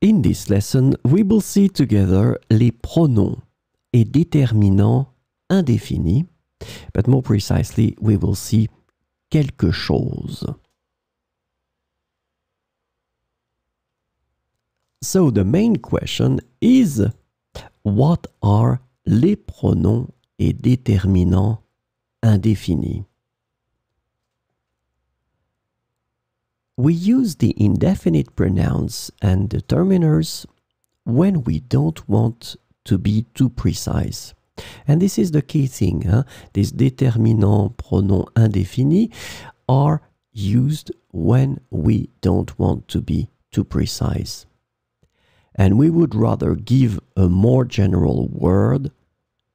In this lesson, we will see together les pronoms et déterminants indéfinis, but more precisely, we will see quelque chose. So the main question is what are les pronoms et déterminants indéfinis? We use the indefinite pronouns and determiners when we don't want to be too precise. And this is the key thing. Huh? These determinant pronouns indéfinis are used when we don't want to be too precise. And we would rather give a more general word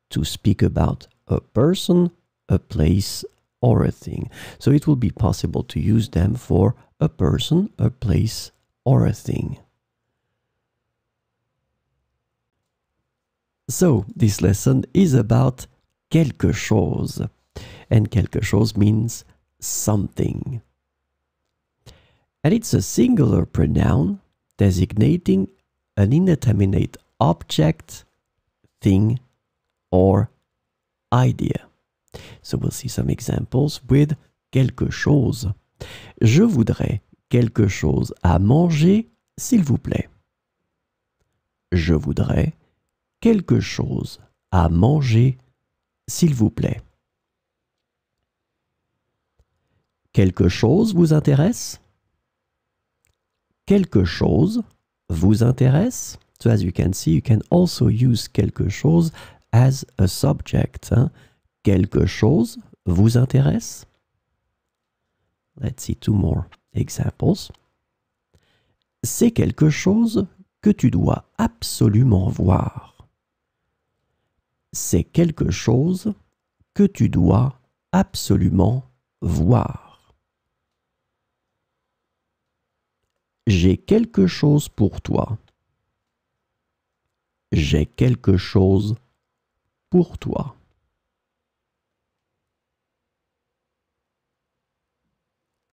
to speak about a person, a place, or a thing. So it will be possible to use them for a person, a place, or a thing. So this lesson is about quelque chose. And quelque chose means something. And it's a singular pronoun designating an indeterminate object, thing, or idea. So we'll see some examples with quelque chose. Je voudrais quelque chose à manger, s'il vous plaît. Je voudrais quelque chose à manger, s'il vous plaît. Quelque chose vous intéresse Quelque chose vous intéresse So as you can see, you can also use quelque chose as a subject. Hein quelque chose vous intéresse? Let's see two more examples. C'est quelque chose que tu dois absolument voir. C'est quelque chose que tu dois absolument voir. J'ai quelque chose pour toi. J'ai quelque chose pour toi.